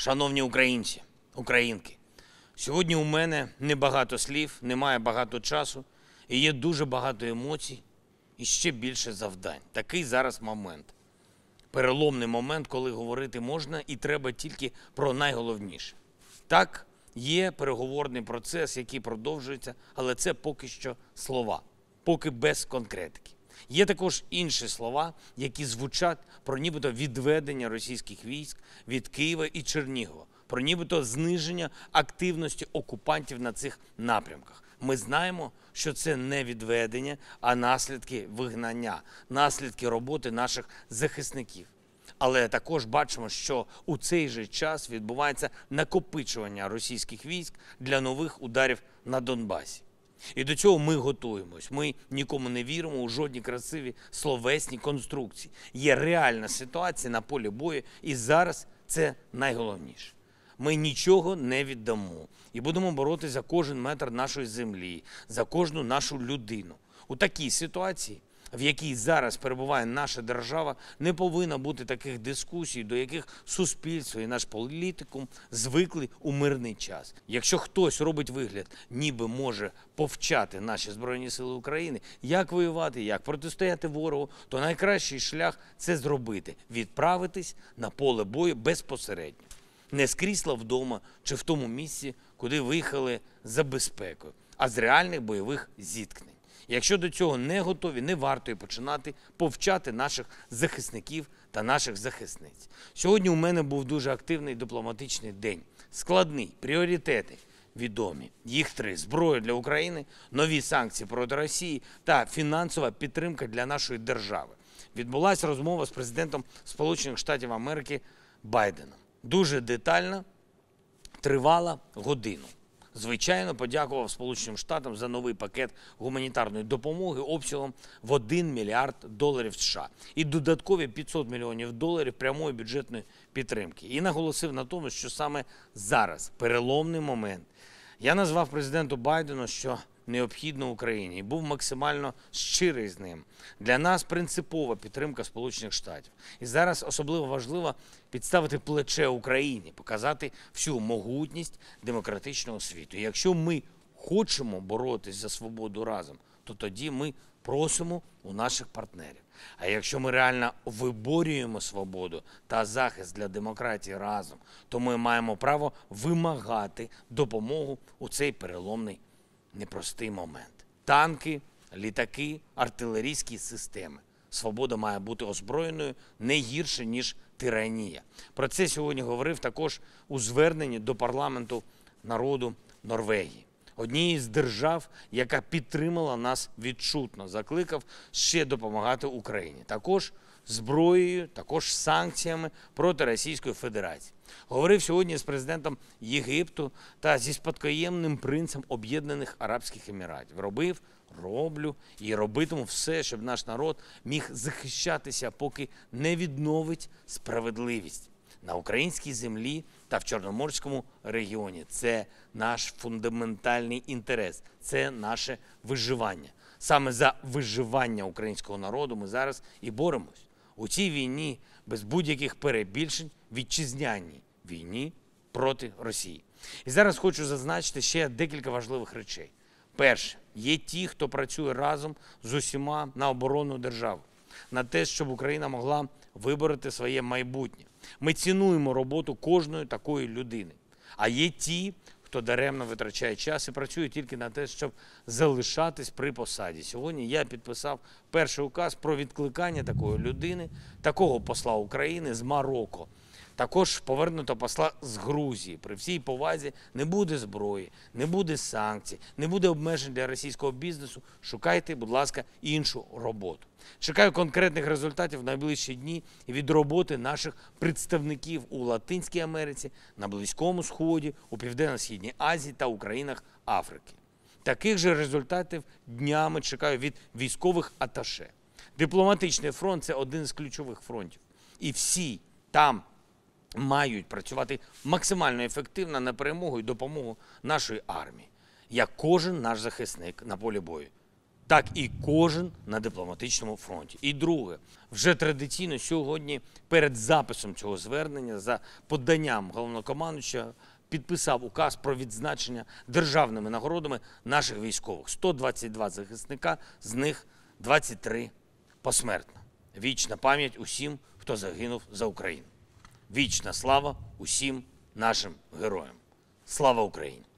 Шановні українці, українки, сьогодні у мене небагато слів, немає багато часу, і є дуже багато емоцій і ще більше завдань. Такий зараз момент. Переломний момент, коли говорити можна і треба тільки про найголовніше. Так, є переговорний процес, який продовжується, але це поки що слова, поки без конкретики. Є також інші слова, які звучать про нібито відведення російських військ від Києва і Чернігова, про нібито зниження активності окупантів на цих напрямках. Ми знаємо, що це не відведення, а наслідки вигнання, наслідки роботи наших захисників. Але також бачимо, що у цей же час відбувається накопичування російських військ для нових ударів на Донбасі. І до цього ми готуємось. Ми нікому не віримо у жодні красиві словесні конструкції. Є реальна ситуація на полі бою, і зараз це найголовніше. Ми нічого не віддамо і будемо боротися за кожен метр нашої землі, за кожну нашу людину. У такій ситуації в якій зараз перебуває наша держава, не повинна бути таких дискусій, до яких суспільство і наш політикум звикли у мирний час. Якщо хтось робить вигляд, ніби може повчати наші збройні сили України, як воювати, як протистояти ворогу, то найкращий шлях це зробити відправитись на поле бою безпосередньо, не з крісла вдома чи в тому місці, куди виїхали за безпекою, а з реальних бойових зіткнень. Якщо до цього не готові, не варто і починати повчати наших захисників та наших захисниць. Сьогодні у мене був дуже активний дипломатичний день, складний пріоритети. Відомі їх три зброю для України, нові санкції проти Росії та фінансова підтримка для нашої держави. Відбулася розмова з президентом Сполучених Штатів Америки Байденом. Дуже детальна, тривала годину звичайно подякував Сполученим Штатам за новий пакет гуманітарної допомоги обсягом в 1 мільярд доларів США і додаткові 500 мільйонів доларів прямої бюджетної підтримки. І наголосив на тому, що саме зараз переломний момент. Я назвав президенту Байдену, що необхідно Україні, і був максимально щирий з ним. Для нас принципова підтримка Сполучених Штатів. І зараз особливо важливо підставити плече Україні, показати всю могутність демократичного світу. І Якщо ми хочемо боротись за свободу разом, то тоді ми просимо у наших партнерів. А якщо ми реально виборюємо свободу та захист для демократії разом, то ми маємо право вимагати допомогу у цей переломний непростий момент. Танки, літаки, артилерійські системи. Свобода має бути озброєною не гірше ніж тиранія. Про це сьогодні говорив також у зверненні до парламенту народу Норвегії однієї з держав, яка підтримала нас відчутно, закликав ще допомагати Україні. Також зброєю, також санкціями проти Російської Федерації. Говорив сьогодні з президентом Єгипту та зі спадкоємним принцем Об'єднаних Арабських Еміратів. Робив, роблю і робитиму все, щоб наш народ міг захищатися, поки не відновить справедливість на українській землі та в Чорноморському регіоні. Це наш фундаментальний інтерес, це наше виживання. Саме за виживання українського народу ми зараз і боремось у цій війні без будь-яких перебільшень вітчизняній війні проти Росії. І зараз хочу зазначити ще декілька важливих речей. Перше, є ті, хто працює разом з усіма на оборону держави, на те, щоб Україна могла вибороти своє майбутнє. Ми цінуємо роботу кожної такої людини. А є ті, хто даремно витрачає час і працює тільки на те, щоб залишатись при посаді. Сьогодні я підписав перший указ про відкликання такої людини, такого посла України з Марокко. Також повернуто посла з Грузії при всій повазі не буде зброї, не буде санкцій, не буде обмежень для російського бізнесу. Шукайте, будь ласка, іншу роботу. Чекаю конкретних результатів в найближчі дні від роботи наших представників у Латинській Америці, на Близькому Сході, у Південно-Східній Азії та Українах Африки. Таких же результатів днями чекаю від військових аташе. Дипломатичний фронт це один з ключових фронтів. І всі там мають працювати максимально ефективно на перемогу і допомогу нашої армії, як кожен наш захисник на полі бою. Так і кожен на дипломатичному фронті. І друге, вже традиційно сьогодні перед записом цього звернення за поданням головнокомандуюча підписав указ про відзначення державними нагородами наших військових. 122 захисника, з них 23 посмертно. Вічна пам'ять усім, хто загинув за Україну. Вічна слава усім нашим героям. Слава Україні!